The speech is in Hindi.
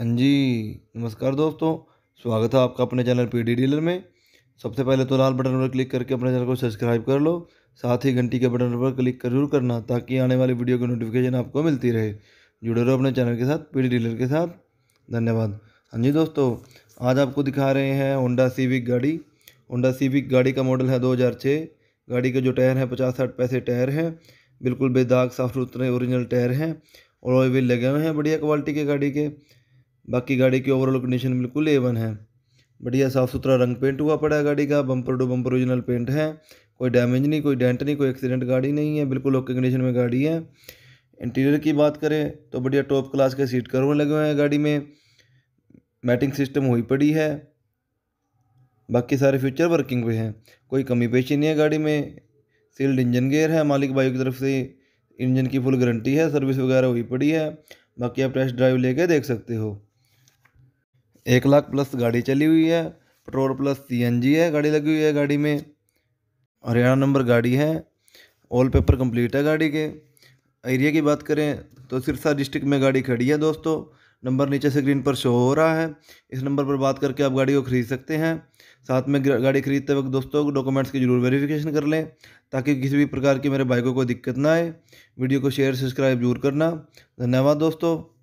हाँ जी नमस्कार दोस्तों स्वागत है आपका अपने चैनल पी डी डीलर में सबसे पहले तो लाल बटन पर क्लिक करके अपने चैनल को सब्सक्राइब कर लो साथ ही घंटी के बटन पर क्लिक जरूर करना ताकि आने वाली वीडियो की नोटिफिकेशन आपको मिलती रहे जुड़े रहो अपने चैनल के साथ पी डी डीलर के साथ धन्यवाद हाँ जी दोस्तों आज आपको दिखा रहे हैं होंडा सीविक गाड़ी होंडा सीविक गाड़ी का मॉडल है छः गाड़ी के जो टायर हैं पचास साठ पैसे टायर हैं बिल्कुल बेदाग साफ सुथरे ओरिजिनल टायर हैं और वे लगे हुए हैं बढ़िया क्वालिटी के गाड़ी के बाकी गाड़ी की ओवरऑल कंडीशन बिल्कुल ए है बढ़िया साफ़ सुथरा रंग पेंट हुआ पड़ा है गाड़ी का bumper to bumper original paint है कोई डैमेज नहीं कोई डेंट नहीं कोई एक्सीडेंट गाड़ी नहीं है बिल्कुल ओके कंडीशन में गाड़ी है इंटीरियर की बात करें तो बढ़िया टॉप क्लास के सीट कवर लगे हुए हैं गाड़ी में मैटिंग सिस्टम हुई पड़ी है बाकी सारे फ्यूचर वर्किंग पे हैं कोई कमी पेशी नहीं है गाड़ी में सील्ड इंजन गेयर है मालिक भाई की तरफ से इंजन की फुल गारंटी है सर्विस वगैरह हुई पड़ी है बाकी आप टेस्ट ड्राइव लेके देख सकते हो एक लाख प्लस गाड़ी चली हुई है पेट्रोल प्लस सी है गाड़ी लगी हुई है गाड़ी में हरियाणा नंबर गाड़ी है ऑल पेपर कंप्लीट है गाड़ी के एरिया की बात करें तो सिरसा डिस्ट्रिक्ट में गाड़ी खड़ी है दोस्तों नंबर नीचे स्क्रीन पर शो हो रहा है इस नंबर पर बात करके आप गाड़ी को खरीद सकते हैं साथ में गाड़ी खरीदते वक्त दोस्तों डॉक्यूमेंट्स की जरूर वेरिफिकेशन कर लें ताकि किसी भी प्रकार की मेरे बाइकों को दिक्कत ना आए वीडियो को शेयर सब्सक्राइब जरूर करना धन्यवाद दोस्तों